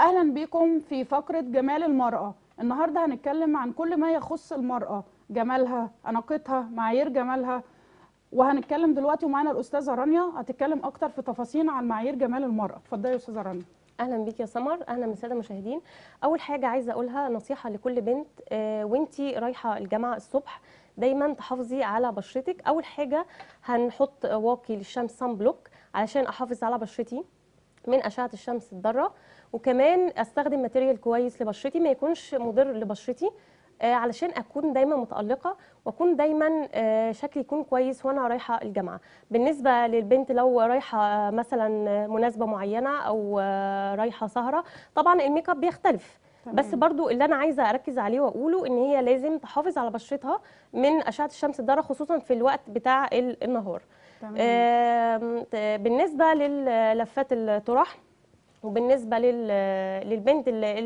اهلا بيكم في فقره جمال المراه النهارده هنتكلم عن كل ما يخص المراه جمالها اناقتها معايير جمالها وهنتكلم دلوقتي ومعانا الاستاذه رانيا هتتكلم اكتر في تفاصيل عن معايير جمال المراه اتفضلي يا استاذه رانيا اهلا بيك يا سمر اهلا بالساده المشاهدين اول حاجه عايزه اقولها نصيحه لكل بنت وانت آه، وانتي رايحه الجامعه الصبح دايما تحافظي على بشرتك اول حاجه هنحط واقي للشمس سان بلوك علشان احافظ على بشرتي من اشعه الشمس الضاره وكمان استخدم ماتيريال كويس لبشرتي ما يكونش مضر لبشرتي آه، علشان اكون دايما متالقه واكون دايما آه، شكلي يكون كويس وانا رايحه الجامعه بالنسبه للبنت لو رايحه آه، مثلا مناسبه معينه او رايحه سهره طبعا الميك اب بيختلف تمام. بس برضو اللي انا عايزه اركز عليه واقوله ان هي لازم تحافظ على بشرتها من اشعه الشمس الضاره خصوصا في الوقت بتاع النهار بالنسبه للفات الطرح وبالنسبه لل... للبنت اللي,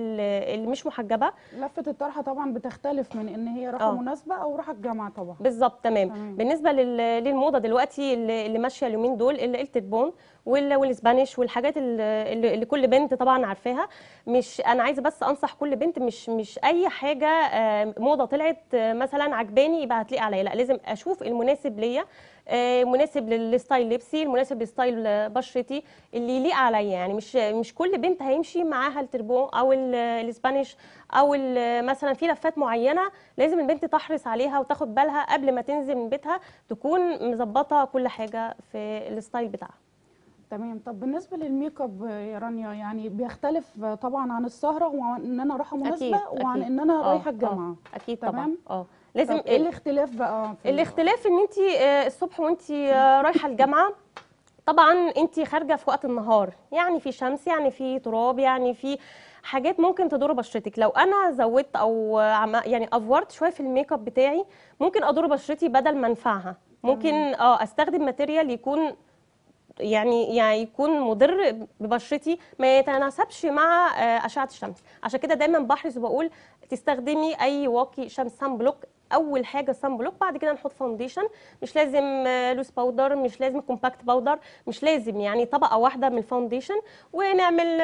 اللي مش محجبه لفه الطرحه طبعا بتختلف من ان هي راحه آه. مناسبه او راحه جامعه طبعا بالظبط تمام. تمام بالنسبه للموضه دلوقتي اللي ماشيه اليومين دول وال... والاسبانيش والحاجات اللي, اللي كل بنت طبعا عارفاها مش انا عايزه بس انصح كل بنت مش مش اي حاجه موضه طلعت آه، مثلا عجباني يبقى هتليق عليا لا لازم اشوف المناسب ليا آه، مناسب للستايل لبسي المناسب لستايل بشرتي اللي يليق عليا يعني مش مش كل بنت هيمشي معاها التربو او الاسبانيش او مثلا في لفات معينه لازم البنت تحرص عليها وتاخد بالها قبل ما تنزل من بيتها تكون مظبطه كل حاجه في الستايل بتاعها تمام طب بالنسبه للميك اب يا رانيا يعني بيختلف طبعا عن السهره وعن ان انا رايحه مناسبه وعن ان انا آه، رايحه آه، الجامعه اكيد طبعا اه لازم ايه الاختلاف بقى الاختلاف ان انت آه، الصبح وانت رايحه الجامعه طبعا انت خارجه في وقت النهار يعني في شمس يعني في تراب يعني في حاجات ممكن تضر بشرتك لو انا زودت او يعني افورت شويه في الميك اب بتاعي ممكن اضر بشرتي بدل ما انفعها ممكن اه استخدم ماتيريال يكون يعني يعني يكون مضر ببشرتي ما يتناسبش مع آه، اشعه الشمس عشان كده دايما بحرص وبقول تستخدمي اي واقي شمس سان بلوك اول حاجه صن بلوك بعد كده نحط فاونديشن مش لازم لوس آه، باودر مش لازم كومباكت باودر مش لازم يعني طبقه واحده من الفاونديشن ونعمل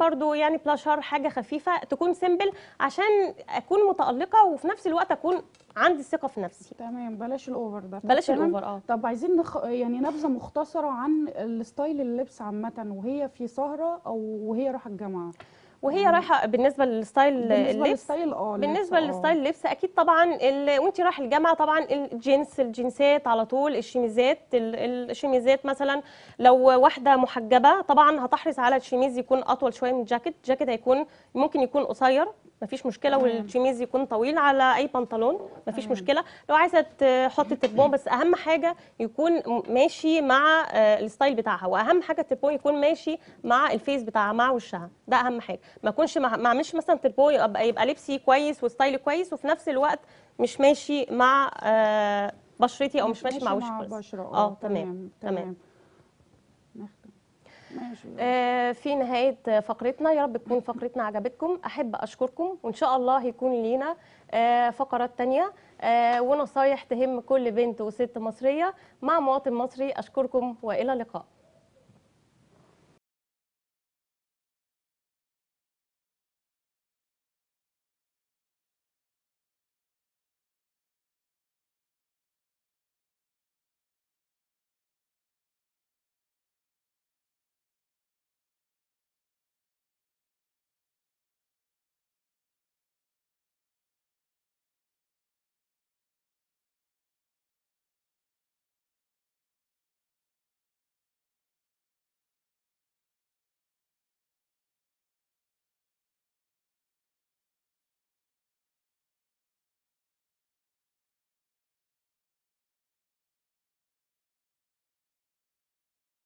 برده يعني بلاشر حاجه خفيفه تكون سيمبل عشان اكون متالقه وفي نفس الوقت اكون عندي الثقه في نفسي تمام بلاش الاوفر ده بلاش الاوفر اه طب عايزين نخ... يعني نبذه مختصره عن الستايل اللبس عامه وهي في سهره او وهي رايحه الجامعه وهي رايحه بالنسبه للستايل آه، اللبس بالنسبه آه. للستايل اللبس اكيد طبعا وانت رايحه الجامعه طبعا الجينز الجنسات على طول الشميزات الشميزات مثلا لو واحده محجبه طبعا هتحرص على الشميز يكون اطول شويه من الجاكيت الجاكيت هيكون ممكن يكون قصير مفيش مشكله والشميز يكون طويل على اي بنطلون مفيش مشكله لو عايزه تحط التربون بس اهم حاجه يكون ماشي مع آه، الستايل بتاعها واهم حاجه التربون يكون ماشي مع الفيس بتاعها مع وشها ده اهم حاجه ما اكونش ما اعملش مثلا تربون يبقى, يبقى لبسي كويس وستايلي كويس وفي نفس الوقت مش ماشي مع آه، بشرتي او مش ماشي مع وشي مع بشره آه،, اه تمام تمام, تمام. آه في نهايه فقرتنا يا رب تكون فقرتنا عجبتكم احب اشكركم وان شاء الله يكون لينا آه فقرات تانية آه ونصايح تهم كل بنت وست مصريه مع مواطن مصري اشكركم والى اللقاء